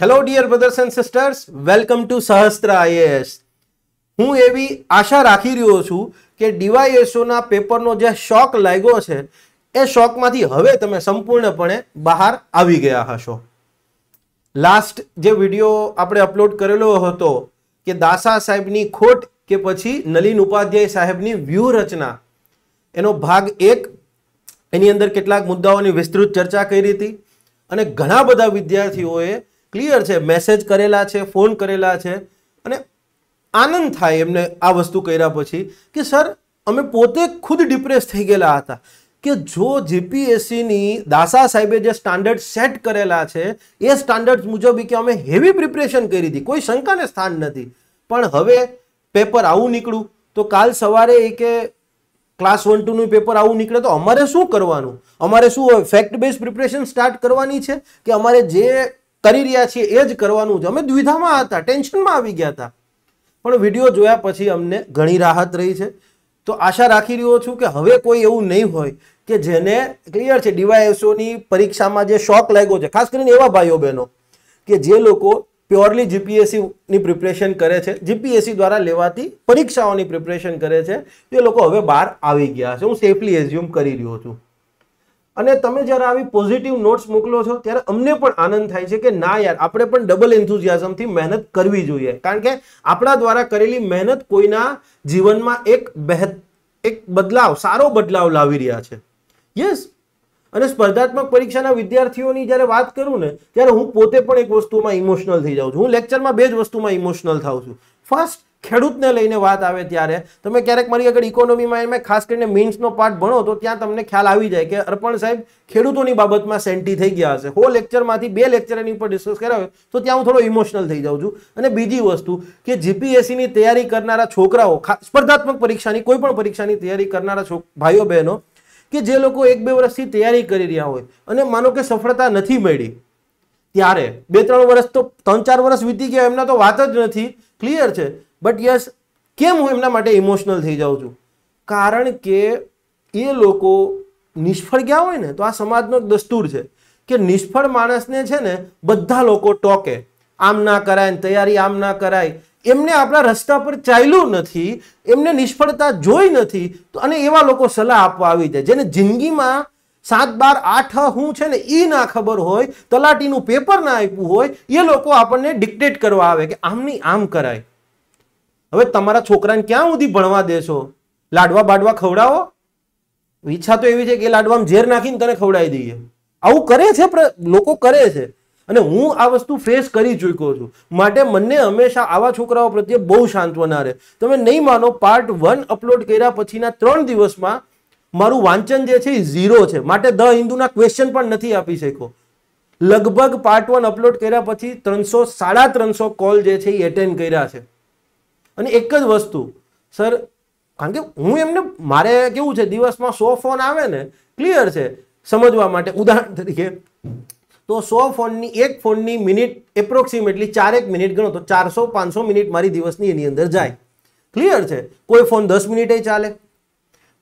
hello dear brothers and sisters welcome to Sahastra IAS હું એવી આશા રાખી રહ્યો છું કે ડીવાયએસઓના પેપરનો જે શોક લાગ્યો છે એ શોકમાંથી હવે તમે સંપૂર્ણપણે બહાર આવી ગયા હશો લાસ્ટ જે વિડીયો આપણે અપલોડ કરેલો હતો કે દાસા સાહેબની ખોટ કે પછી નલીન ઉપાધ્યાય સાહેબની વ્યૂહરચના એનો ભાગ એક એની અંદર કેટલાક મુદ્દાઓની વિસ્તૃત ચર્ચા કરી હતી અને ઘણા બધા વિદ્યાર્થીઓએ ક્લિયર છે મેસેજ કરેલા છે ફોન કરેલા છે અને આનંદ થાય એમને આ વસ્તુ કર્યા પછી કે સર અમે પોતે ખુદ ડિપ્રેસ થઈ ગયેલા હતા કે જો જીપીએસસીની દાસા સાહેબે જે સ્ટાન્ડર્ડ સેટ કરેલા છે એ સ્ટાન્ડર્ડ મુજબ કે અમે હેવી પ્રિપરેશન કરી હતી કોઈ શંકાને સ્થાન નથી પણ હવે પેપર આવું નીકળ્યું તો કાલ સવારે એ કે ક્લાસ વન ટુનું પેપર આવું નીકળે તો અમારે શું કરવાનું અમારે શું ફેક્ટ બેઝ પ્રિપરેશન સ્ટાર્ટ કરવાની છે કે અમારે જે કરી રહ્યા છીએ એ જ કરવાનું છે અમે દ્વિધામાં હતા ટેન્શનમાં આવી ગયા હતા પણ વિડીયો જોયા પછી અમને ઘણી રાહત રહી છે તો આશા રાખી રહ્યો છું કે હવે કોઈ એવું નહીં હોય કે જેને ક્લિયર છે ડીવાયએસઓની પરીક્ષામાં જે શોખ લાગ્યો છે ખાસ કરીને એવા ભાઈઓ બહેનો કે જે લોકો પ્યોરલી જીપીએસસીની પ્રિપરેશન કરે છે જીપીએસસી દ્વારા લેવાતી પરીક્ષાઓની પ્રિપરેશન કરે છે એ લોકો હવે બહાર આવી ગયા છે હું સેફલી એઝ્યુમ કરી રહ્યો છું અને તમે જ્યારે આવી પોઝિટિવ નોટ્સ મોકલો છો ત્યારે અમને પણ આનંદ થાય છે કે ના યાર આપણે પણ ડબલ એન્થુઝિયાઝમથી મહેનત કરવી જોઈએ કારણ કે આપણા દ્વારા કરેલી મહેનત કોઈના જીવનમાં એક બહેત એક બદલાવ સારો બદલાવ લાવી રહ્યા છે યસ અને સ્પર્ધાત્મક પરીક્ષાના વિદ્યાર્થીઓની જ્યારે વાત કરું ને ત્યારે હું પોતે પણ એક વસ્તુમાં ઇમોશનલ થઈ જાઉં છું હું લેક્ચરમાં બે જ વસ્તુમાં ઇમોશનલ થાઉં છું ફર્સ્ટ ખેડૂતને લઈને વાત આવે ત્યારે તમે ક્યારેક મારી આગળ ઇકોનોમીમાં એમ ખાસ કરીને મીન્સનો પાર્ટ ભણો તો ત્યાં તમને ખ્યાલ આવી જાય કે અર્પણ સાહેબ ખેડૂતોની બાબતમાં સેન્ટી થઈ ગયા હશે હો લેક્ચરમાંથી બે લેક્ચર એની ઉપર ડિસ્કસ કરાવે તો ત્યાં હું થોડો ઇમોશનલ થઈ જાઉં છું અને બીજી વસ્તુ કે જીપીએસસીની તૈયારી કરનારા છોકરાઓ સ્પર્ધાત્મક પરીક્ષાની કોઈ પણ પરીક્ષાની તૈયારી કરનારા ભાઈઓ બહેનો કે જે લોકો એક બે વર્ષથી તૈયારી કરી રહ્યા હોય અને માનો કે સફળતા નથી મળી ત્યારે બે ત્રણ વર્ષ તો ત્રણ ચાર વર્ષ વીતી ગયા એમના તો વાત જ નથી ક્લિયર છે બટ યસ કેમ હું એમના માટે ઇમોશનલ થઈ જાઉં છું કારણ કે એ લોકો નિષ્ફળ ગયા હોય ને તો આ સમાજનો એક દસ્તુર છે કે નિષ્ફળ માણસને છે ને બધા લોકો ટોકે આમ ના કરાય ને તૈયારી આમ ના કરાય એમને આપણા રસ્તા પર ચાલ્યું નથી એમને નિષ્ફળતા જોઈ નથી તો અને એવા લોકો સલાહ આપવા આવી જાય જેને જિંદગીમાં સાત બાર આઠ હું છે ને એ ના ખબર હોય તલાટીનું પેપર ના આપ્યું હોય એ લોકો આપણને ડિક્ટેટ કરવા આવે કે આમની આમ કરાય હવે તમારા છોકરાને ક્યાં સુધી ભણવા દેશો લાડવા બાડવા ખવડાવો ઈચ્છા તો એવી છે કે લાડવામાં ઝેર નાખીને તને ખવડાવી દઈએ આવું કરે છે લોકો કરે છે અને હું આ વસ્તુ ફેસ કરી ચૂક્યો છું માટે મને હંમેશા આવા છોકરાઓ પ્રત્યે બહુ સાંત્વના રહે તમે નહીં માનો પાર્ટ વન અપલોડ કર્યા પછીના ત્રણ દિવસમાં મારું વાંચન જે છે એ ઝીરો છે માટે ધ હિન્દુના ક્વેશ્ચન પણ નથી આપી શકો લગભગ પાર્ટ વન અપલોડ કર્યા પછી ત્રણસો સાડા ત્રણસો કોલ જે છે એ એટેન્ડ કર્યા છે અને એક જ વસ્તુ સર કારણ કે હું એમને મારે કેવું છે દિવસમાં સો ફોન આવે ને ક્લિયર છે સમજવા માટે ઉદાહરણ તરીકે તો સો ફોનની એક ફોનની મિનિટ એપ્રોક્સિમેટલી ચારેક મિનિટ ગણો તો ચારસો પાંચસો મિનિટ મારી દિવસની એની અંદર જાય ક્લિયર છે કોઈ ફોન દસ મિનિટે ચાલે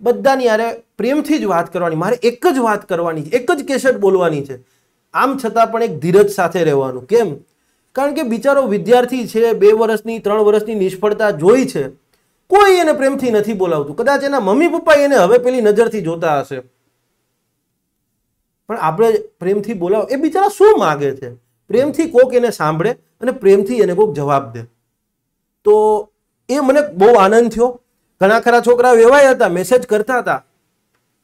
બધાની યારે પ્રેમથી જ વાત કરવાની મારે એક જ વાત કરવાની છે એક જ કેસેટ બોલવાની છે આમ છતાં પણ એક ધીરજ સાથે રહેવાનું કેમ કારણ કે બિચારો વિદ્યાર્થી છે બે વર્ષની ત્રણ વર્ષની નિષ્ફળતા જોઈ છે કોઈ એને પ્રેમથી નથી બોલાવતું કદાચ એના મમ્મી પપ્પા એને હવે પેલી નજરથી જોતા હશે પણ આપણે પ્રેમથી બોલાવો એ બિચારા શું માગે છે પ્રેમથી કોક એને સાંભળે અને પ્રેમથી એને કોઈક જવાબ દે તો એ મને બહુ આનંદ થયો ઘણા ખરા છોકરાઓ એવાય હતા મેસેજ કરતા હતા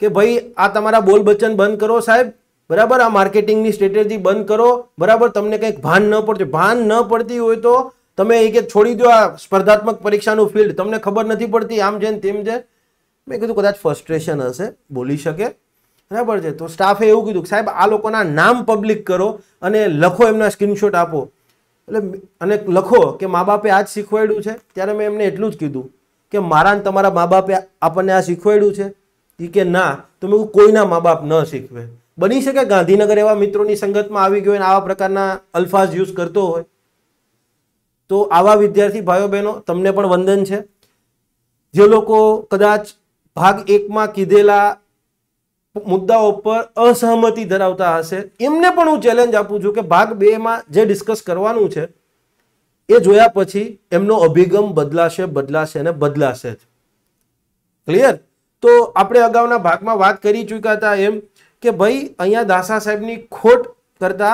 કે ભાઈ આ તમારા બોલ બચ્ચન બંધ કરો સાહેબ બરાબર આ માર્કેટિંગની સ્ટ્રેટેજી બંધ કરો બરાબર તમને કંઈક ભાન ન પડતું ભાન ન પડતી હોય તો તમે એ કે છોડી દો આ સ્પર્ધાત્મક પરીક્ષાનું ફિલ્ડ તમને ખબર નથી પડતી આમ છે ને તેમ છે મેં કીધું કદાચ ફ્રસ્ટ્રેશન હશે બોલી શકે બરાબર છે તો સ્ટાફે એવું કીધું સાહેબ આ લોકોના નામ પબ્લિક કરો અને લખો એમના સ્ક્રીનશોટ આપો એટલે અને લખો કે મા બાપે આ જ શીખવાડ્યું છે ત્યારે મેં એમને એટલું જ કીધું કે મારા તમારા મા બાપે આપણને આ શીખવાડ્યું છે એ કે ના તો મેં કોઈના મા બાપ ન શીખવે બની શકે ગાંધીનગર એવા મિત્રોની સંગતમાં આવી ગયો અને આવા પ્રકારના અલ્ફાઝ યુઝ કરતો હોય તો આવા વિદ્યાર્થી ભાઈઓ બહેનો તમને પણ વંદન છે જે લોકો કદાચ ભાગ એકમાં કીધેલા મુદ્દાઓ પર અસહમતિ ધરાવતા હશે એમને પણ હું ચેલેન્જ આપું છું કે ભાગ બેમાં જે ડિસ્કસ કરવાનું છે એ જોયા પછી એમનો અભિગમ બદલાશે બદલાશે અને બદલાશે જ ક્લિયર તો આપણે અગાઉના ભાગમાં વાત કરી ચૂક્યા હતા એમ કે ભાઈ અહીંયા દાસા સાહેબની ખોટ કરતા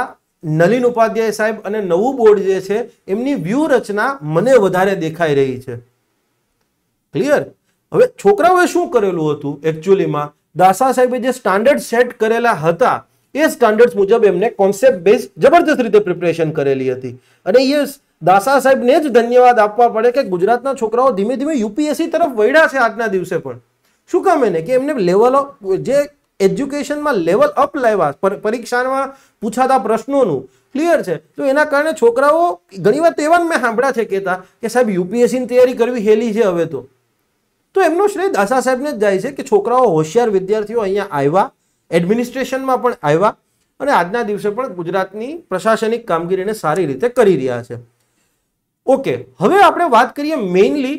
નલીન ઉપાધ્યાય સાહેબ અને નવું બોર્ડ જે છે એમની વ્યૂહરચના મને વધારે દેખાઈ રહી છે ક્લિયર હવે છોકરાઓએ શું કરેલું હતું એકચ્યુઅલીમાં દાસા સાહેબે જે સ્ટાન્ડર્ડ સેટ કરેલા હતા એ સ્ટાન્ડર્ડ મુજબ એમને કોન્સેપ્ટ બેઝ જબરદસ્ત રીતે પ્રિપરેશન કરેલી હતી અને એ દાસા સાહેબને જ ધન્યવાદ આપવા પડે કે ગુજરાતના છોકરાઓ ધીમે ધીમે યુપીએસસી તરફ વળ્યા છે આજના દિવસે પણ શું કામ એને કે એમને લેવલ ઓફ જે એજ્યુકેશનમાં લેવલ અપ લાવ્યા પરીક્ષામાં પૂછાતા પ્રશ્નોનું ક્લિયર છે તો એના કારણે છોકરાઓ ઘણીવાર તેવા મેં સાંભળ્યા છે કહેતા કે સાહેબ યુપીએસસીની તૈયારી કરવી હેલી છે હવે તો તો એમનો શ્રેય દાસા સાહેબને જ જાય છે કે છોકરાઓ હોશિયાર વિદ્યાર્થીઓ અહીંયા આવ્યા એડમિનિસ્ટ્રેશનમાં પણ આવ્યા અને આજના દિવસે પણ ગુજરાતની પ્રશાસનિક કામગીરીને સારી રીતે કરી રહ્યા છે ઓકે હવે આપણે વાત કરીએ મેઇનલી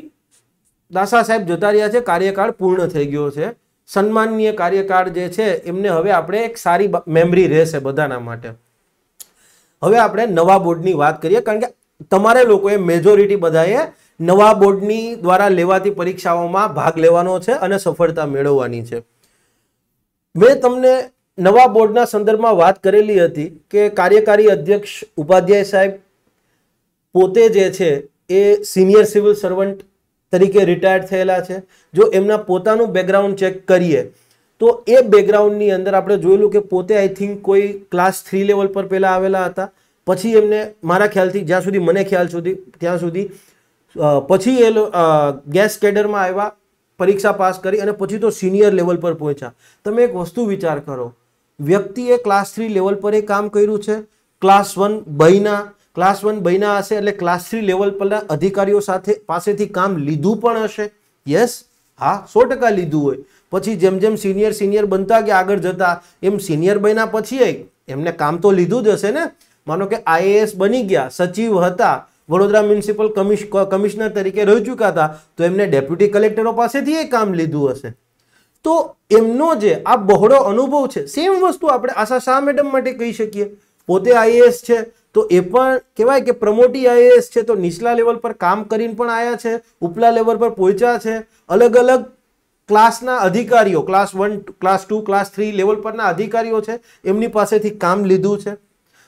દાસા સાહેબ જતા રહ્યા છે કાર્યકાળ પૂર્ણ થઈ ગયો છે સન્માનીય કાર્યકાળ જે છે એમને હવે આપણે એક સારી મેમરી રહેશે બધાના માટે હવે આપણે નવા બોર્ડની વાત કરીએ કારણ કે તમારે લોકોએ મેજોરિટી બધાએ નવા બોર્ડની દ્વારા લેવાતી પરીક્ષાઓમાં ભાગ લેવાનો છે અને સફળતા મેળવવાની છે મેં તમને નવા બોર્ડના સંદર્ભમાં વાત કરેલી હતી કે કાર્યકારી અધ્યક્ષ ઉપાધ્યાય સાહેબ પોતે જે છે એ સિનિયર સિવિલ સર્વન્ટ તરીકે રિટાયર્ડ થયેલા છે જો એમના પોતાનું બેકગ્રાઉન્ડ ચેક કરીએ તો એ બેકગ્રાઉન્ડની અંદર આપણે જોયેલું કે પોતે આઈ થિંક કોઈ ક્લાસ થ્રી લેવલ પર પહેલાં આવેલા હતા પછી એમને મારા ખ્યાલથી જ્યાં સુધી મને ખ્યાલ સુધી ત્યાં સુધી પછી એ ગેસ કેડરમાં આવ્યા પરીક્ષા પાસ કરી અને પછી તો સિનિયર લેવલ પર પહોંચ્યા તમે એક વસ્તુ વિચાર કરો વ્યક્તિએ ક્લાસ થ્રી લેવલ પર એ કામ કર્યું છે ક્લાસ વન બહીના ક્લાસ વન બન્યા હશે એટલે ક્લાસ થ્રી લેવલ પરના અધિકારીઓ સાથે પાસેથી કામ લીધું પણ હશે યસ હા સો ટકા લીધું હોય પછી જેમ જેમ સિનિયર સિનિયર બનતા કે આગળ જતા એમ સિનિયર બન્યા પછી એમને કામ તો લીધું જ હશે ને માનો કે આઈએએસ બની ગયા સચિવ હતા વડોદરા મ્યુનિસિપલ કમિશ કમિશનર તરીકે રહી ચૂક્યા હતા તો એમને ડેપ્યુટી કલેક્ટરો પાસેથી એ કામ લીધું હશે તો એમનો જે આ બહોળો અનુભવ છે સેમ વસ્તુ આપણે આશા શાહ મેડમ માટે કહી શકીએ પોતે આઈએએસ છે તો એ પણ કહેવાય કે પ્રમોટી આઈએએસ છે તો નીચલા લેવલ પર કામ કરીને પણ આવ્યા છે ઉપલા લેવલ પર પહોંચ્યા છે અલગ અલગ ક્લાસના અધિકારીઓ class one class two class three level પરના અધિકારીઓ છે એમની પાસેથી કામ લીધું છે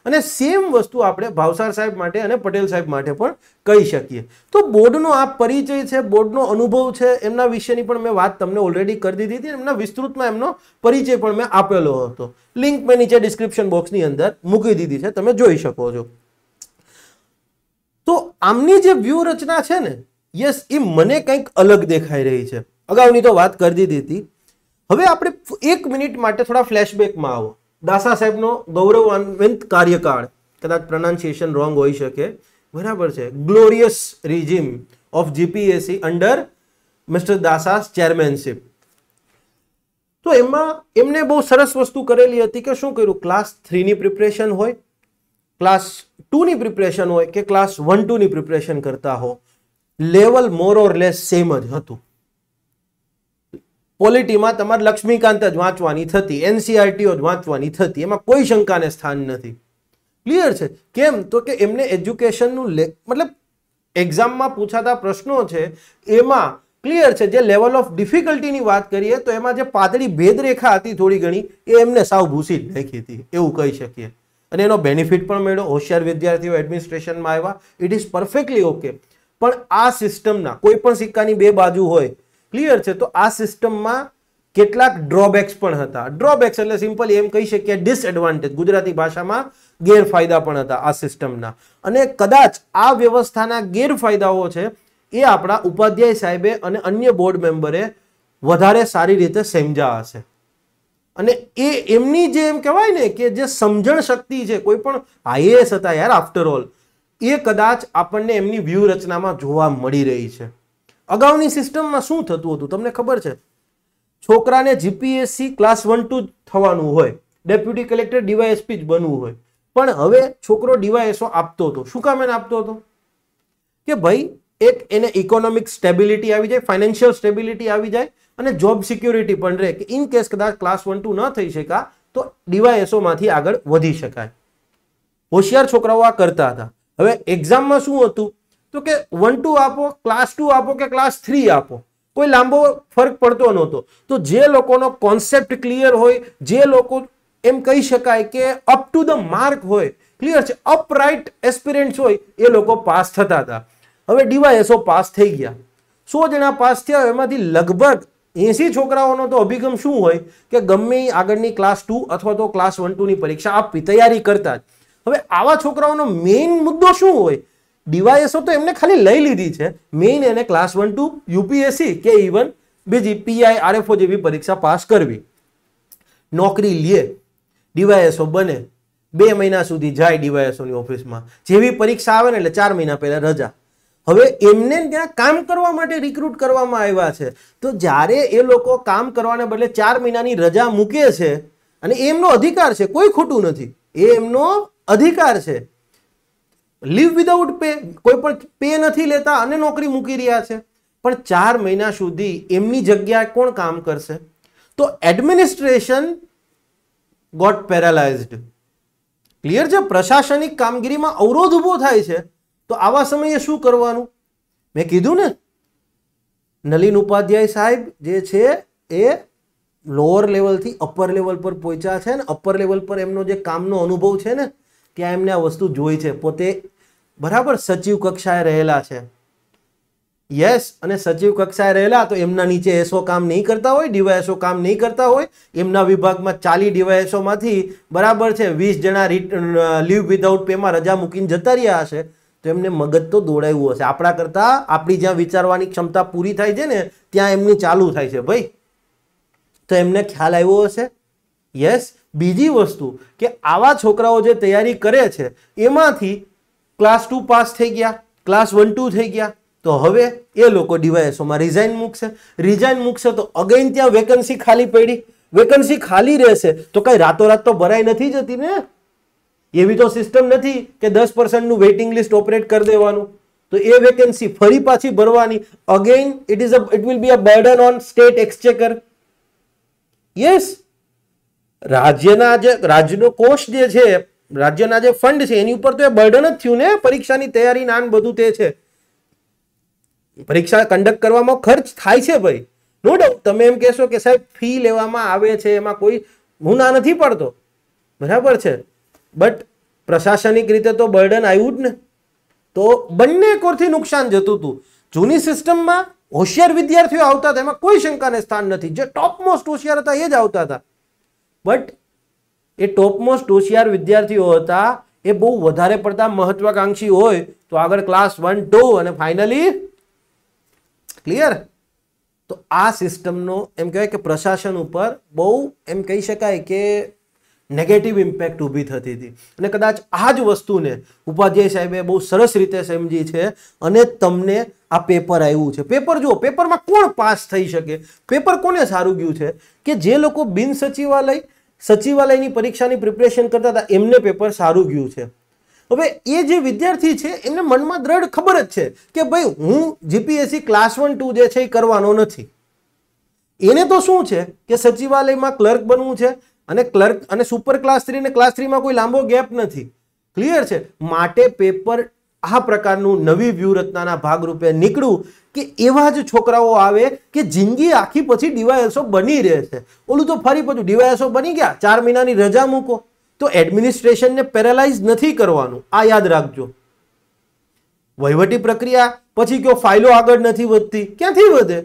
અને સેમ વસ્તુ આપણે ભાવસાર સાહેબ માટે અને પટેલ સાહેબ માટે પણ કહી શકીએ તો બોર્ડનો આ પરિચય છે બોર્ડનો અનુભવ છે એમના વિશેની પણ મેં વાત તમને ઓલરેડી કરી દીધી હતી એમના વિસ્તૃતમાં એમનો પરિચય પણ મેં આપેલો હતો લિંક મેં નીચે ડિસ્ક્રિપ્શન બોક્સની અંદર મૂકી દીધી છે તમે જોઈ શકો છો તો આમની જે વ્યૂહરચના છે ને યસ એ મને કંઈક અલગ દેખાઈ રહી છે અગાઉની તો વાત કરી દીધી હતી હવે આપણે એક મિનિટ માટે થોડા ફ્લેશબેકમાં આવો દાસા સાહેબનો ગૌરવાન્વિત કાર્યકાળ કદાચ પ્રનાન્સિએશન રોંગ હોઈ શકે બરાબર છે glorious regime of GPSC under mister દાસાસ ચેરમેનશીપ તો એમાં એમને બહુ સરસ વસ્તુ કરેલી હતી કે શું કર્યું ક્લાસ થ્રીની પ્રિપરેશન હોય ક્લાસ ટુની પ્રિપરેશન હોય કે ક્લાસ વન ટુની પ્રિપરેશન કરતા હો level more or less same જ હતું પોલિટીમાં તમારે લક્ષ્મીકાંત જ વાંચવાની થતી એનસીઆરટીઓ જ વાંચવાની થતી એમાં કોઈ શંકાને સ્થાન નથી ક્લિયર છે કેમ તો કે એમને એજ્યુકેશનનું મતલબ એક્ઝામમાં પૂછાતા પ્રશ્નો છે એમાં ક્લિયર છે જે લેવલ ઓફ ડિફિકલ્ટીની વાત કરીએ તો એમાં જે પાતળી ભેદરેખા હતી થોડી ઘણી એ એમને સાવ ભૂસી જ નાખી હતી એવું કહી શકીએ અને એનો બેનિફિટ પણ મળ્યો હોશિયાર વિદ્યાર્થીઓ એડમિનિસ્ટ્રેશનમાં આવ્યા ઇટ ઇઝ પરફેક્ટલી ઓકે પણ આ સિસ્ટમના કોઈ પણ સિક્કાની બે બાજુ હોય ક્લિયર છે તો આ સિસ્ટમમાં કેટલાક ડ્રોબેક્સ પણ હતા ડ્રોબેક્સ એટલે સિમ્પલ એમ કહી શકીએ ડિસએડવાન્ટેજ ગુજરાતી ભાષામાં ગેરફાયદા પણ હતા આ સિસ્ટમના અને કદાચ આ વ્યવસ્થાના ગેરફાયદાઓ છે એ આપણા ઉપાધ્યાય સાહેબે અને અન્ય બોર્ડ મેમ્બરે વધારે સારી રીતે સમજ્યા હશે અને એ એમની જે એમ કહેવાય ને કે જે સમજણ શક્તિ છે કોઈ પણ આઈએએસ હતા યાર આફ્ટર ઓલ એ કદાચ આપણને એમની વ્યૂહરચનામાં જોવા મળી રહી છે અગાઉની સિસ્ટમમાં શું થતું હતું તમને ખબર છે છોકરાને જીપીએસસી ક્લાસ વન ટુ થવાનું હોય ડેપ્યુટી કલેક્ટર ડીવાયએસપી જ બનવું હોય પણ હવે છોકરો ડીવાયએસઓ આપતો હતો શું કામ એને આપતો હતો કે ભાઈ એક એને ઇકોનોમિક સ્ટેબિલિટી આવી જાય ફાઇનાન્શિયલ સ્ટેબિલિટી આવી જાય અને જોબ સિક્યોરિટી પણ રહે કે ઇન કેસ કદાચ ક્લાસ વન ટુ ન થઈ શકા તો ડીવાયએસઓમાંથી આગળ વધી શકાય હોશિયાર છોકરાઓ આ કરતા હતા હવે એક્ઝામમાં શું હતું તો કે વન ટુ આપો ક્લાસ ટુ આપો કે ક્લાસ થ્રી આપો કોઈ લાંબો ફરક પડતો નહોતો તો જે લોકોનો કોન્સેપ્ટ ક્લિયર હોય જે લોકો એમ કહી શકાય કે અપ ટુ ધ માર્ક હોય ક્લિયર છે અપરાઇટ એસ્પિરન્ટ્સ હોય એ લોકો પાસ થતા હતા હવે ડીવાયએસઓ પાસ થઈ ગયા સો જણા પાસ થયા એમાંથી લગભગ એસી છોકરાઓનો તો અભિગમ શું હોય કે ગમે આગળની ક્લાસ ટુ અથવા તો ક્લાસ વન ટુની પરીક્ષા આપી તૈયારી કરતા જ હવે આવા છોકરાઓનો મેઇન મુદ્દો શું હોય ડીવાયએસઓ તો એમને ખાલી લઈ લીધી છે મેઇન એને ક્લાસ વન ટુ યુપીએસસી કે ઇવન બીજી પીઆઈ આરએફઓ જેવી પરીક્ષા પાસ કરવી નોકરી લે ડીવાયએસઓ બને બે મહિના સુધી જાય ડીવાયએસઓની ઓફિસમાં જેવી પરીક્ષા આવે ને એટલે ચાર મહિના પહેલાં રજા હવે એમને ત્યાં કામ કરવા માટે રિક્રુટ કરવામાં આવ્યા છે તો જ્યારે એ લોકો કામ કરવાને બદલે ચાર મહિનાની રજા મૂકે છે અને એમનો અધિકાર છે કોઈ ખોટું નથી એ એમનો અધિકાર છે લીવ વિધાઉટ પે કોઈ પણ પે નથી લેતા અને નોકરી મૂકી રહ્યા છે પણ ચાર મહિના સુધી એમની જગ્યાએ કોણ કામ કરશે તો એડમિનિસ્ટ્રેશન ગોટ પેરાલાઇઝડ ક્લિયર છે પ્રશાસનિક કામગીરીમાં અવરોધ ઊભો થાય છે તો આવા સમયે શું કરવાનું મેં કીધું ને નલિન ઉપાધ્યાય સાહેબ જે છે એ લોઅર લેવલથી અપર લેવલ પર પહોંચ્યા છે ને અપર લેવલ પર એમનો જે કામનો અનુભવ છે ને ત્યાં એમને આ વસ્તુ જોઈ છે પોતે બરાબર સચિવ કક્ષાએ રહેલા છે યસ અને સચિવ કક્ષાએ રહેલા તો એમના નીચે એસો કામ નહીં કરતા હોય ડીવાયએસઓ કામ નહીં કરતા હોય એમના વિભાગમાં ચાલી ડીવાયએસઓમાંથી બરાબર છે વીસ જણા લીવ વિધાઉટ પેમાં રજા મૂકીને જતા રહ્યા હશે તો એમને મગજ તો દોડાયું હશે આપણા કરતાં આપણી જ્યાં વિચારવાની ક્ષમતા પૂરી થાય છે ને ત્યાં એમની ચાલુ થાય છે ભાઈ તો એમને ખ્યાલ આવ્યો હશે યસ બીજી વસ્તુ કે આવા છોકરાઓ જે તૈયારી કરે છે એમાંથી ક્લાસ ટુ પાસ થઈ ગયા ક્લાસ વન ટુ થઈ ગયા તો હવે એ લોકો ડીવાયએસઓમાં રિઝાઇન મૂકશે રિઝાઇન મૂકશે તો અગેન ત્યાં વેકન્સી ખાલી પડી વેકન્સી ખાલી રહેશે તો કઈ રાતોરાત તો ભરાઈ નથી જતી ને એવી તો સિસ્ટમ નથી કે દસ પર્સન્ટનું વેઇટિંગ લિસ્ટ ઓપરેટ કરી દેવાનું તો એ વેકેન્સી ફરી પાછી ભરવાની again it is a it will be a burden on state exchequer yes રાજ્યના જે રાજ્યનો કોષ જે છે રાજ્યના જે ફંડ છે એની ઉપર તો એ બર્ડન જ થયું ને પરીક્ષાની તૈયારી નાન બધું તે છે પરીક્ષા કન્ડક્ટ કરવામાં ખર્ચ થાય છે ભાઈ નો ડાઉટ તમે એમ કહેશો કે સાહેબ ફી લેવામાં આવે છે એમાં કોઈ હું ના નથી પડતો બરાબર છે બટ પ્રશાસનિક રીતે તો બર્ડન આવ્યું જ ને તો બંને કોરથી નુકસાન જતું હતું જૂની સિસ્ટમમાં હોશિયાર વિદ્યાર્થીઓ આવતા હતા એમાં કોઈ શંકાને સ્થાન નથી જે ટોપ મોસ્ટ હોશિયાર હતા એ જ આવતા હતા બટ એ ટોપમોસ્ટ હોશિયાર વિદ્યાર્થીઓ હતા એ બહુ વધારે પડતા મહત્વાકાંક્ષી હોય તો આગળ ક્લાસ વન ટુ અને ફાઇનલી ક્લિયર તો આ સિસ્ટમનો એમ કહેવાય કે પ્રશાસન ઉપર બહુ એમ કહી શકાય કે નેગેટિવ ઇમ્પેક્ટ ઊભી થતી હતી અને કદાચ આ જ વસ્તુને ઉપાધ્યાય સાહેબે બહુ સરસ રીતે સમજી છે અને તમને આ પેપર આવ્યું છે પેપર જુઓ પેપરમાં કોણ પાસ થઈ શકે પેપર કોને સારું ગયું છે કે જે લોકો બિન સચિવાલય સચિવાલયની પરીક્ષાની પ્રિપરેશન કરતા હતા એમને પેપર સારું ગયું છે હવે એ જે વિદ્યાર્થી છે એમને મનમાં દ્રઢ ખબર જ છે કે ભાઈ હું જીપીએસસી ક્લાસ વન ટુ જે છે એ કરવાનો નથી એને તો શું છે કે સચિવાલયમાં ક્લર્ક બનવું છે અને ક્લર્ક અને સુપર ક્લાસ થ્રી અને ક્લાસ થ્રીમાં કોઈ લાંબો ગેપ નથી ક્લિયર છે માટે પેપર આ પ્રકારનું નવી વ્યૂહરચનાના ભાગરૂપે નીકળ્યું કે એવા જ છોકરાઓ આવે કે જિંદગી આખી પછી ડીવાયએસઓ બની રહે છે ઓલું તો ફરી પછી ડીવાયએસઓ બની ગયા ચાર મહિનાની રજા મૂકો તો એડમિનિસ્ટ્રેશનને પેરાલાઇઝ નથી કરવાનું આ યાદ રાખજો વહીવટી પ્રક્રિયા પછી કયો ફાઇલો આગળ નથી વધતી ક્યાંથી વધે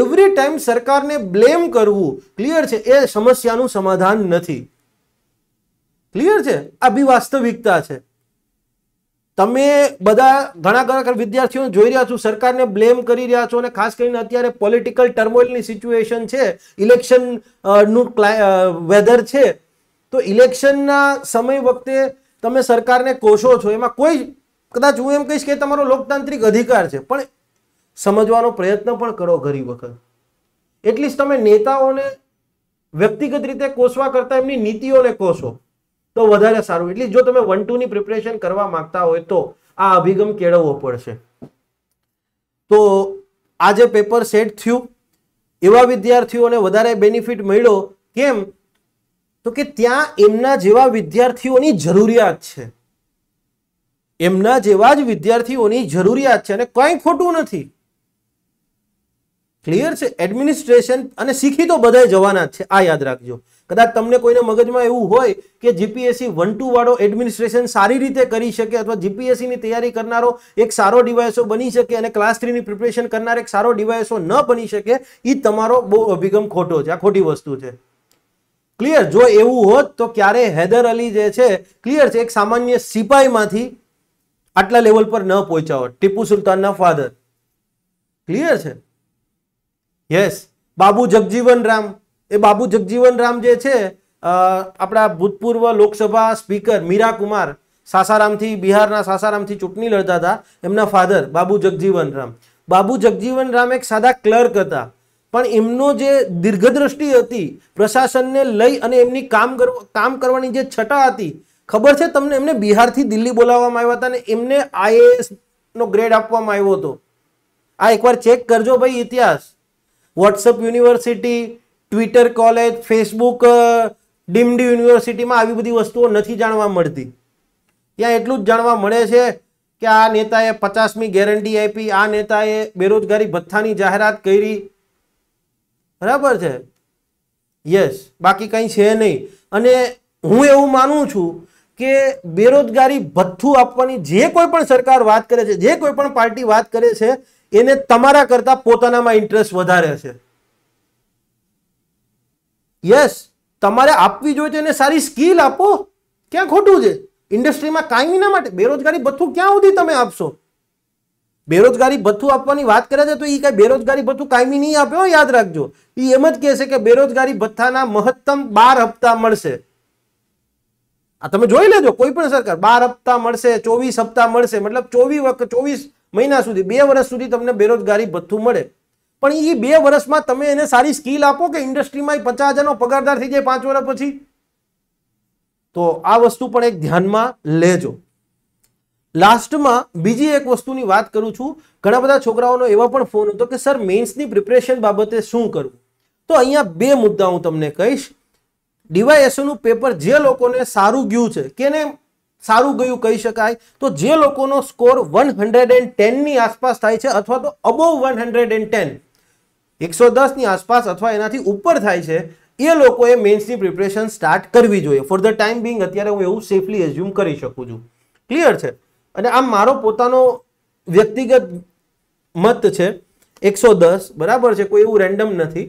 એવરી ટાઈમ સરકારને બ્લેમ કરવું ક્લિયર છે એ સમસ્યાનું સમાધાન નથી ક્લિયર છે આ બી વાસ્તવિકતા છે તમે બધા ઘણા ઘણા વિદ્યાર્થીઓ જોઈ રહ્યા છો સરકારને બ્લેમ કરી રહ્યા છો અને ખાસ કરીને અત્યારે પોલિટિકલ ટર્મોઇલની સિચ્યુએશન છે ઇલેક્શન નું વેધર છે તો ઇલેક્શનના સમય વખતે તમે સરકારને કોશો છો એમાં કોઈ કદાચ હું એમ કહીશ કે તમારો લોકતાંત્રિક અધિકાર છે પણ સમજવાનો પ્રયત્ન પણ કરો ઘણી વખત એટલીસ્ટ તમે નેતાઓને વ્યક્તિગત રીતે કોસવા કરતાં એમની નીતિઓને કોસો તો વધારે સારું એટલે જો તમે વન ટુની પ્રિપરેશન કરવા માંગતા હોય તો આ અભિગમ કેળવવો પડશે તો આજે પેપર સેટ થયું એવા વિદ્યાર્થીઓને વધારે બેનિફિટ મળ્યો કેમ તો કે ત્યાં એમના જેવા વિદ્યાર્થીઓની જરૂરિયાત છે એમના જેવા જ વિદ્યાર્થીઓની જરૂરિયાત છે અને કંઈ ખોટું નથી ક્લિયર છે એડમિનિસ્ટ્રેશન અને શીખી તો બધાએ જવાના જ છે આ યાદ રાખજો કદાચ તમને કોઈને મગજમાં એવું હોય કે જીપીએસસી વન ટુ વાળો એડમિનિસ્ટ્રેશન સારી રીતે કરી શકે અથવા જીપીએસસીની તૈયારી કરનારો એક સારો ડિવાઇસો બની શકે અને ક્લાસ થ્રીની પ્રિપરેશન કરનાર એક સારો ડિવાઇસો ન બની શકે એ તમારો બહુ અભિગમ ખોટો છે આ ખોટી વસ્તુ છે ક્લિયર જો એવું હોત તો ક્યારે હૈદર અલી જે છે ક્લિયર છે એક સામાન્ય સિપાહીમાંથી આટલા લેવલ પર ન પહોંચાવો ટીપુ સુલતાનના ફાધર ક્લિયર છે યસ બાબુ જગજીવન રામ એ બાબુ જગજીવન રામ જે છે આપણા ભૂતપૂર્વ લોકસભા સ્પીકર મીરા કુમાર સાસારામથી બિહારના સાસારામથી ચૂંટણી લડતા હતા એમના ફાધર બાબુ જગજીવન રામ બાબુ જગજીવન રામ એક સાદા ક્લર્ક હતા પણ એમનો જે દીર્ઘદ્રષ્ટિ હતી પ્રશાસનને લઈ અને એમની કામ કામ કરવાની જે છટા હતી ખબર છે તમને એમને બિહારથી દિલ્હી બોલાવવામાં આવ્યા હતા અને એમને આઈએએસનો ગ્રેડ આપવામાં આવ્યો હતો આ એકવાર ચેક કરજો ભાઈ ઇતિહાસ WhatsApp university Twitter college Facebook deemed યુનિવર્સિટીમાં આવી બધી વસ્તુઓ નથી જાણવા મળતી ત્યાં એટલું જ જાણવા મળે છે કે આ નેતાએ પચાસમી ગેરંટી આપી આ નેતાએ બેરોજગારી ભથ્થાની જાહેરાત કરી બરાબર છે યસ બાકી કંઈ છે નહીં અને હું એવું માનું છું કે બેરોજગારી ભથ્થું આપવાની જે કોઈ પણ સરકાર વાત કરે છે જે કોઈ પણ પાર્ટી વાત કરે છે એને તમારા કરતા પોતાનામાં ઇન્ટરેસ્ટ વધારે છે યસ તમારે આપવી જોઈએ એને સારી સ્કિલ આપો ક્યાં ખોટું છે ઇન્ડસ્ટ્રીમાં કાંઈ ના માટે બેરોજગારી ભથ્થું ક્યાં સુધી તમે આપશો બેરોજગારી ભથ્થું આપવાની વાત કરે છે તો એ કઈ બેરોજગારી ભથ્થું કાયમી નહીં આપે યાદ રાખજો એ એમ જ કહેશે કે બેરોજગારી ભથ્થાના મહત્તમ બાર હપ્તા મળશે આ તમે જોઈ લેજો કોઈ પણ સરકાર બાર હપ્તા મળશે ચોવીસ હપ્તા મળશે મતલબ ચોવીસ વખત ચોવીસ મહિના સુધી બે વર્ષ સુધી તમને બેરોજગારી ભથ્થું મળે પણ એ બે વર્ષમાં તમે એને સારી સ્કિલ આપો કે ઇન્ડસ્ટ્રીમાં એ પચાસ હજારનો પગારદાર થઈ જાય પાંચ વર્ષ પછી તો આ વસ્તુ પણ એક ધ્યાનમાં લેજો લાસ્ટમાં બીજી એક વસ્તુની વાત કરું છું ઘણા બધા છોકરાઓનો એવા પણ ફોન હતો કે સર મેન્સની પ્રિપરેશન બાબતે શું કરવું તો અહીંયા બે મુદ્દા હું તમને કહીશ ડીવાયએસઓનું પેપર જે લોકોને સારું ગયું છે કેને સારું ગયું કહી શકાય તો જે લોકોનો સ્કોર વન હંડ્રેડ એન્ડ ટેનની આસપાસ થાય છે અથવા તો above one hundred and ten એકસો દસની આસપાસ અથવા એનાથી ઉપર થાય છે એ લોકોએ મેન્સની પ્રિપરેશન સ્ટાર્ટ કરવી જોઈએ ફોર ધ ટાઈમ બિંગ અત્યારે હું એવું સેફલી એઝ્યુમ કરી શકું છું ક્લિયર છે અને આમ મારો પોતાનો વ્યક્તિગત મત છે એકસો દસ બરાબર છે કોઈ એવું રેન્ડમ નથી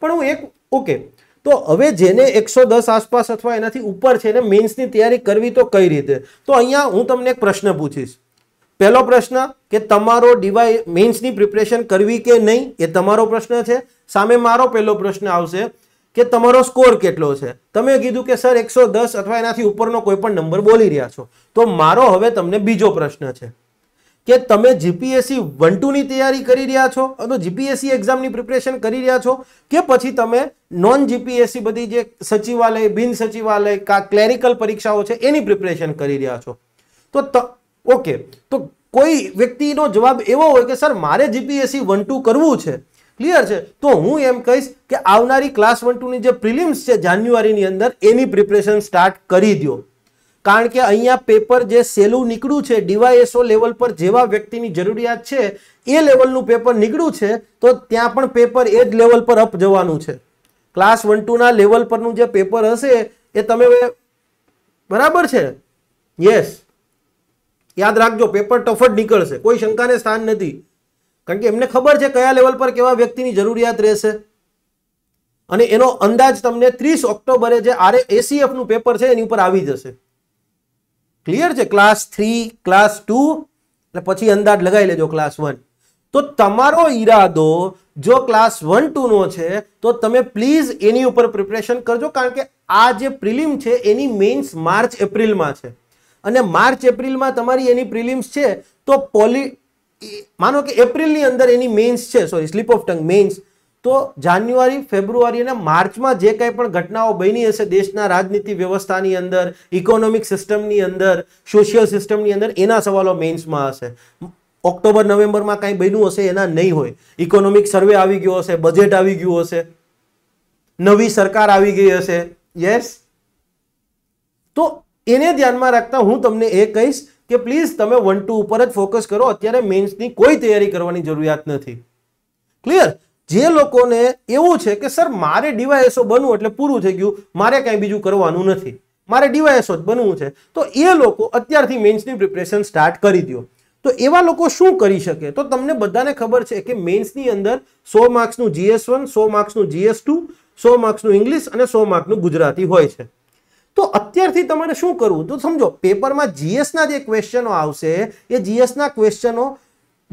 પણ હું એક ઓકે તો હવે જેને એકસો દસ આસપાસ અથવા એનાથી ઉપર છે એને મેન્સની તૈયારી કરવી તો કઈ રીતે તો અહીંયા હું તમને એક પ્રશ્ન પૂછીશ પહેલો પ્રશ્ન કે તમારો ડીવાય મેન્સની પ્રિપરેશન કરવી કે નહીં એ તમારો પ્રશ્ન છે સામે મારો પહેલો પ્રશ્ન આવશે કે તમારો સ્કોર કેટલો છે તમે કીધું કે સર એકસો દસ અથવા એનાથી ઉપરનો કોઈ પણ નંબર બોલી રહ્યા છો તો મારો હવે તમને બીજો પ્રશ્ન છે કે તમે જીપીએસસી વન ટુની તૈયારી કરી રહ્યા છો અથવા જીપીએસસી એક્ઝામની પ્રિપરેશન કરી રહ્યા છો કે પછી તમે નોન જીપીએસસી બધી જે સચિવાલય બિન સચિવાલય કા ક્લેરિકલ પરીક્ષાઓ છે એની પ્રિપરેશન કરી રહ્યા છો તો ઓકે તો કોઈ વ્યક્તિનો જવાબ એવો હોય કે સર મારે જીપીએસસી વન ટુ કરવું છે ક્લિયર છે તો હું એમ કહીશ કે આવનારી ક્લાસ વન ટુની જે પ્રિલિમ્સ છે જાન્યુઆરીની અંદર એની પ્રિપરેશન સ્ટાર્ટ કરી દો કારણ કે અહીંયા પેપર જે સેલું નીકળ્યું છે ડીવાયએસઓ લેવલ પર જેવા વ્યક્તિની જરૂરિયાત છે એ લેવલનું પેપર નીકળ્યું છે તો ત્યાં પણ પેપર એ જ લેવલ પર અપ જવાનું છે ક્લાસ વન ટુના લેવલ પરનું જે પેપર હશે એ તમે બરાબર છે યસ યાદ રાખજો પેપર ટફ જ નીકળશે કોઈ શંકાને સ્થાન નથી કારણ કે એમને ખબર છે કયા લેવલ પર કેવા વ્યક્તિની જરૂરિયાત રહેશે અને એનો અંદાજ તમને ત્રીસ ઓક્ટોબરે જે આરે એસીએફનું પેપર છે એની ઉપર આવી જશે ક્લિયર છે ક્લાસ થ્રી ક્લાસ ટુ એટલે પછી અંદાજ લગાવી લેજો ક્લાસ વન તો તમારો ઈરાદો જો ક્લાસ વન ટુનો છે તો તમે પ્લીઝ એની ઉપર પ્રિપરેશન કરજો કારણ કે આ જે પ્રિલિમ છે એની મેઇન્સ માર્ચ એપ્રિલમાં છે અને માર્ચ એપ્રિલમાં તમારી એની પ્રિલિમ્સ છે તો પોલી માનો કે એપ્રિલની અંદર એની મેન્સ છે sorry slip of tongue mains તો જાન્યુઆરી ફેબ્રુઆરી અને માર્ચમાં જે કંઈ પણ ઘટનાઓ બની હશે દેશના રાજનીતિ વ્યવસ્થાની અંદર ઇકોનોમિક સિસ્ટમની અંદર સોશિયલ સિસ્ટમની અંદર એના સવાલો મેઇન્સમાં હશે ઓક્ટોબર નવેમ્બરમાં કાંઈ બન્યું હશે એના નહીં હોય ઇકોનોમિક સર્વે આવી ગયો હશે બજેટ આવી ગયું હશે નવી સરકાર આવી ગઈ હશે યસ તો એને ધ્યાનમાં રાખતા હું તમને એ કહીશ કે પ્લીઝ તમે વન ટુ ઉપર જ ફોકસ કરો અત્યારે મેન્સની કોઈ તૈયારી કરવાની જરૂરિયાત નથી ક્લિયર જે લોકોને એવું છે કે સર મારે ડીવાયએસઓ બનવું એટલે પૂરું થઈ ગયું મારે કાંઈ બીજું કરવાનું નથી મારે ડીવાયએસઓ જ બનવું છે તો એ લોકો અત્યારથી મેન્સની પ્રિપરેશન સ્ટાર્ટ કરી દો તો એવા લોકો શું કરી શકે તો તમને બધાને ખબર છે કે મેન્સની અંદર સો માર્ક્સનું જીએસ વન સો માર્ક્સનું જીએસ ટુ સો માર્ક્સનું ઇંગ્લિશ અને સો માર્ક્સનું ગુજરાતી હોય છે તો અત્યારથી તમારે શું કરવું તો સમજો પેપરમાં જીએસના જે ક્વેશ્ચનો આવશે એ જીએસના ક્વેશ્ચનો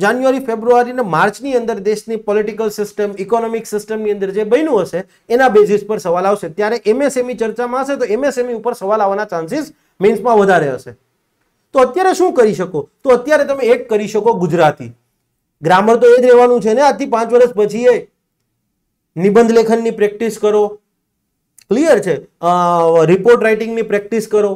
જાન્યુઆરી ફેબ્રુઆરી માર્ચની અંદર દેશની પોલિટિકલ સિસ્ટમ ઇકોનોમિક સિસ્ટમની અંદર જે બન્યું હશે એના બેઝિસ પર સવાલ આવશે ત્યારે એમએસએમઈ e ચર્ચામાં હશે તો એમએસએમઈ e ઉપર સવાલ આવવાના ચાન્સીસ મીન્સમાં વધારે હશે તો અત્યારે શું કરી શકો તો અત્યારે તમે એક કરી શકો ગુજરાતી ગ્રામર તો એ જ રહેવાનું છે ને આજથી પાંચ વર્ષ પછી એ નિબંધ લેખનની પ્રેક્ટિસ કરો ક્લિયર છે રિપોર્ટ રાઇટિંગની પ્રેક્ટિસ કરો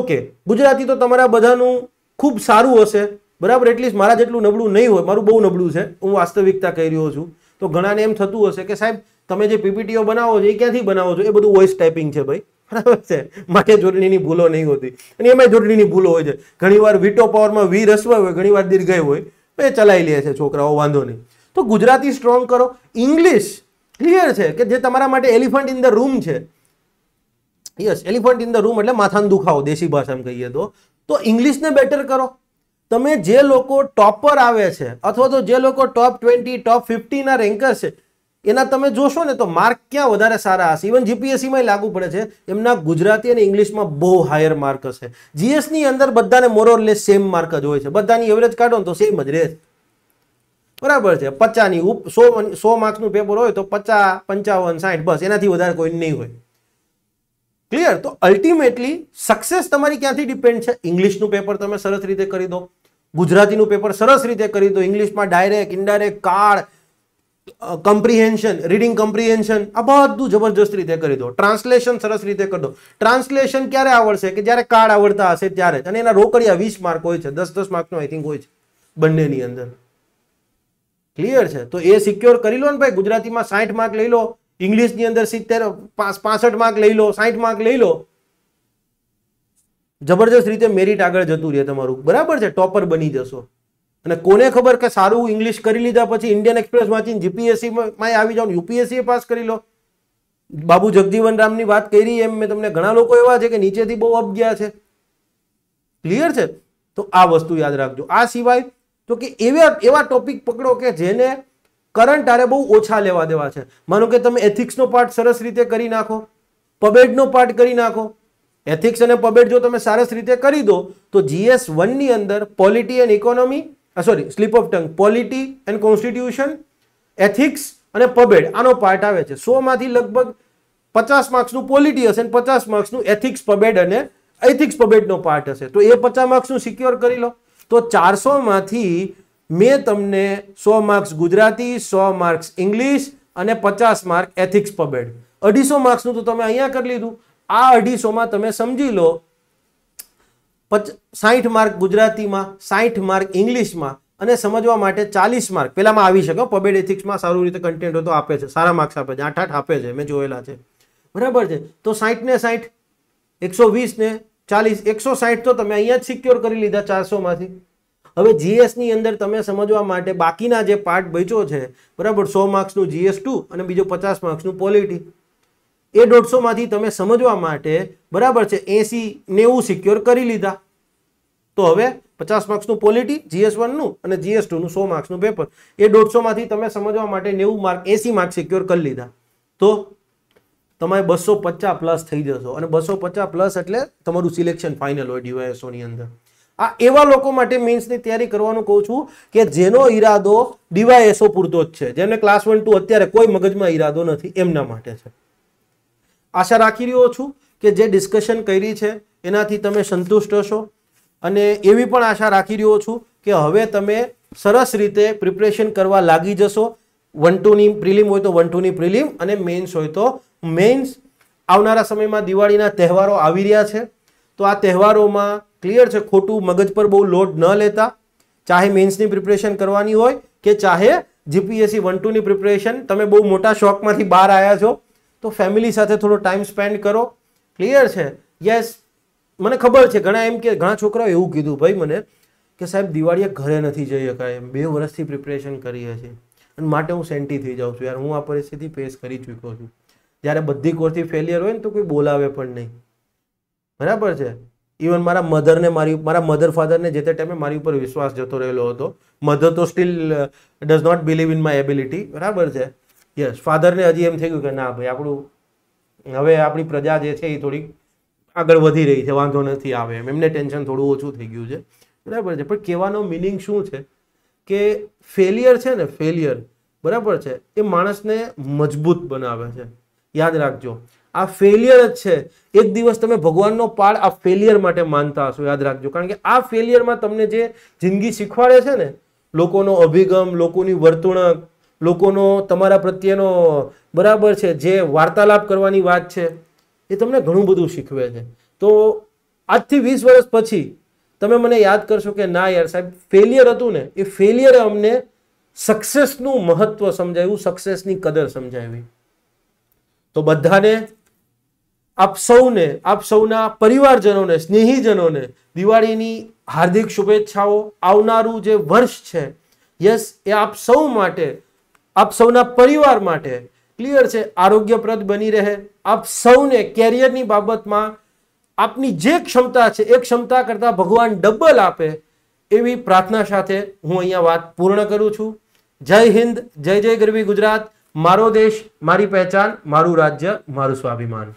ઓકે ગુજરાતી તો તમારા બધાનું ખૂબ સારું હશે બરાબર એટલીસ્ટ મારા જેટલું નબળું નહીં હોય મારું બહુ નબળું છે હું વાસ્તવિકતા કહી રહ્યો છું તો ઘણાને એમ થતું હશે કે સાહેબ તમે જે પીપીટીઓ બનાવો છો એ ક્યાંથી બનાવો છો એ બધું વોઇસ ટાઈપિંગ છે ભાઈ બરાબર છે માટે જોડણીની ભૂલો નહીં હોતી અને એમાં જોડણીની ભૂલો હોય છે ઘણીવાર વીટો પાવરમાં વી રસ્વ હોય ઘણીવાર દીર્ઘય હોય એ ચલાવી લે છે છોકરાઓ વાંધો નહીં તો ગુજરાતી સ્ટ્રોંગ કરો ઇંગ્લિશ ક્લિયર છે કે જે તમારા માટે એલિફન્ટ ઇન ધ રૂમ છે yes elephant in the room એટલે માથાનું દુખાવો દેશી ભાષામાં કહીએ તો તો ઇંગ્લિશને બેટર કરો તમે જે લોકો ટોપ પર આવે છે અથવા તો જે લોકો ટોપ ટ્વેન્ટી ટોપ ફિફ્ટીના રેન્કર છે એના તમે જોશો ને તો માર્ક ક્યાં વધારે સારા હશે ઇવન જીપીએસસીમાં લાગુ પડે છે એમના ગુજરાતી અને ઇંગ્લિશમાં બહુ હાયર માર્ક હશે જીએસની અંદર બધાને મોરોલેસ સેમ માર્ક જ હોય છે બધાની એવરેજ કાઢો ને તો સેમ જ રહે બરાબર છે પચાસની ઉપ સો સો માર્ક્સનું પેપર હોય તો પચાસ પંચાવન સાઠ બસ એનાથી વધારે કોઈ નહીં હોય ક્લિયર તો અલ્ટિમેટલી સક્સેસ તમારી ક્યાંથી ડિપેન્ડ છે ઇંગ્લિશનું પેપર તમે સરસ રીતે કરી દો ગુજરાતીનું પેપર સરસ રીતે કરી દો ઇંગ્લિશમાં direct indirect card comprehension reading comprehension આ બધું જબરજસ્ત રીતે કરી દો ટ્રાન્સલેશન સરસ રીતે કરી દો ટ્રાન્સલેશન ક્યારે આવડશે કે જ્યારે કાર્ડ આવડતા હશે ત્યારે અને એના રોકડિયા વીસ માર્ક હોય છે દસ દસ માર્કનો આઈ થિંક હોય છે બંનેની અંદર ક્લિયર છે તો એ સિક્યોર કરી લો ને ભાઈ ગુજરાતીમાં સાઠ માર્ક લઈ લો ઇંગ્લિશની અંદર સિત્તેર પાસઠ માર્ક લઈ લો સાઠ માર્ક લઈ લો જબરજસ્ત રીતે મેરિટ આગળ જતું રહે તમારું બરાબર છે ટોપર બની જશો અને કોને ખબર કે સારું ઇંગ્લિશ કરી લીધા પછી ઇન્ડિયન એક્સપ્રેસ વાંચીને જીપીએસસીમાં આવી જાઓ યુપીએસસીએ પાસ કરી લો બાબુ જગજીવન રામની વાત કરી એમ મેં તમને ઘણા લોકો એવા છે કે નીચેથી બહુ અપ ગયા છે ક્લિયર છે તો આ વસ્તુ યાદ રાખજો આ સિવાય તો કે એવા એવા ટોપિક પકડો કે જેને કરંટ આરે બહુ ઓછા લેવા દેવા છે માનો કે તમે એથિક્સનો પાર્ટ સરસ રીતે કરી નાખો પબેડનો પાર્ટ કરી નાખો એથિક્સ અને પબેટ જો તમે સરસ રીતે કરી દો તો જીએસ વનની અંદર polity and economy sorry slip of tongue polity and constitution ethics અને પબેડ આનો પાર્ટ આવે છે સોમાંથી લગભગ પચાસ માર્ક્સનું પોલિટી હશે અને પચાસ માર્ક્સનું એથિક્સ પબેડ અને એથિક્સ પબેડનો પાર્ટ હશે તો એ પચાસ માર્ક્સનું સિક્યોર કરી લો તો ચારસોમાંથી મેં તમને સો માર્ક્સ ગુજરાતી સો માર્ક્સ ઇંગ્લિશ અને પચાસ માર્ક એથિક્સ પબેડ અઢીસો માર્ક્સનું તો તમે અહીંયા કરી લીધું આ અઢીસોમાં તમે સમજી લો સાઠ માર્ક ગુજરાતીમાં સાઠ માર્ક ઇંગ્લિશમાં અને સમજવા માટે ચાલીસ માર્ક પહેલામાં આવી શકે પબેડ એથિક્સમાં સારું રીતે કન્ટેન્ટ તો આપે છે સારા માર્ક્સ આપે છે આઠ આઠ આપે છે મેં જોયેલા છે બરાબર છે તો સાઠને સાઠ એકસો વીસને ચાલીસ એકસો સાઠ તો તમે અહીંયા જ સિક્યોર કરી લીધા ચારસોમાંથી હવે જીએસની અંદર તમે સમજવા માટે બાકીના જે પાર્ટ બચ્યો છે બરાબર સો માર્ક્સનું જીએસ ટુ અને બીજો પચાસ માર્ક્સનું પોલિટી એ દોઢસોમાંથી તમે સમજવા માટે બરાબર છે એસી નેવું સિક્યોર કરી લીધા તો હવે પચાસ માર્ક્સનું પોલિટી જીએસ વનનું અને જીએસ ટુનું સો માર્ક્સનું પેપર એ દોઢસોમાંથી તમે સમજવા માટે નેવું માર્ક એસી માર્ક સિક્યોર કરી લીધા તો તમે બસો પચાસ પ્લસ થઈ જશો અને બસો પચાસ પ્લસ એટલે તમારું સિલેક્શન ફાઇનલ હોય ડીવાયએસઓની અંદર આ એવા લોકો માટે મેન્સની તૈયારી કરવાનું કહું છું કે જેનો ઈરાદો ડીવાયએસઓ પૂરતો જ છે જેમને ક્લાસ વન ટુ અત્યારે કોઈ મગજમાં ઈરાદો નથી એમના માટે છે આશા રાખી રહ્યો છું કે જે ડિસ્કશન કરી છે એનાથી તમે સંતુષ્ટ હશો અને એવી પણ આશા રાખી રહ્યો છું કે હવે તમે સરસ રીતે પ્રિપરેશન કરવા લાગી જશો વન ટુની પ્રિલિમ હોય તો વન ટુની પ્રિલિમ અને મેઇન્સ હોય તો મેઇન્સ આવનારા સમયમાં દિવાળીના તહેવારો આવી રહ્યા છે તો આ તહેવારોમાં ક્લિયર છે ખોટું મગજ પર બહુ લોડ ન લેતા ચાહે મેઇન્સની પ્રિપરેશન કરવાની હોય કે ચાહે જીપીએસસી વન ટુની પ્રિપરેશન તમે બહુ મોટા શોખમાંથી બહાર આવ્યા છો તો ફેમિલી સાથે થોડો ટાઈમ સ્પેન્ડ કરો ક્લિયર છે યસ મને ખબર છે ઘણા એમ કે ઘણા છોકરાઓ એવું કીધું ભાઈ મને કે સાહેબ દિવાળીએ ઘરે નથી જઈ શકાય એમ બે વર્ષથી પ્રિપરેશન કરીએ છીએ અને માટે હું સેન્ટી થઈ જાઉં છું યાર હું આ પરિસ્થિતિ ફેસ કરી ચૂક્યો છું જ્યારે બધી કોર્સથી ફેલિયર હોય ને તો કોઈ બોલાવે પણ નહીં બરાબર છે ઇવન મારા મધરને મારી મારા મધર ફાધરને જે તે ટાઈમે મારી ઉપર વિશ્વાસ જતો રહેલો હતો મધર તો still does not believe in my ability બરાબર છે યસ ફાધરને હજી એમ થઈ ગયું કે ના ભાઈ આપણું હવે આપણી પ્રજા જે છે એ થોડીક આગળ વધી રહી છે વાંધો નથી આવે એમ એમને ટેન્શન થોડું ઓછું થઈ ગયું છે બરાબર છે પણ કહેવાનો મિનિંગ શું છે કે ફેલિયર છે ને ફેલિયર બરાબર છે એ માણસને મજબૂત બનાવે છે યાદ રાખજો આ ફેલિયર જ છે એક દિવસ તમે ભગવાનનો પાળ આ ફેલિયર માટે માનતા હશો યાદ રાખજો કારણ કે આ ફેલિયરમાં તમને જે જિંદગી શીખવાડે છે ને લોકોનો અભિગમ લોકોની વર્તણૂક લોકોનો તમારા પ્રત્યેનો બરાબર છે જે વાર્તાલાપ કરવાની વાત છે એ તમને ઘણું બધું શીખવે છે તો આજથી વીસ વર્ષ પછી તમે મને યાદ કરશો કે ના યાર સાહેબ ફેલિયર હતું ને એ ફેલિયરે અમને સક્સેસનું મહત્વ સમજાવ્યું સક્સેસની કદર સમજાવી તો બધાને આપ સૌને આપ સૌના પરિવારજનોને સ્નેહીજનોને દિવાળીની હાર્દિક શુભેચ્છાઓ આવનારું જે વર્ષ છે યસ એ આપ સૌ માટે આપ સૌના પરિવાર માટે ક્લિયર છે આરોગ્યપ્રદ બની રહે આપ સૌને કેરિયરની બાબતમાં આપની જે ક્ષમતા છે એ ક્ષમતા કરતા ભગવાન ડબલ આપે એવી પ્રાર્થના સાથે હું અહીંયા વાત પૂર્ણ કરું છું જય હિન્દ જય જય ગરવી ગુજરાત મારો દેશ મારી પહેચાન મારું રાજ્ય મારું સ્વાભિમાન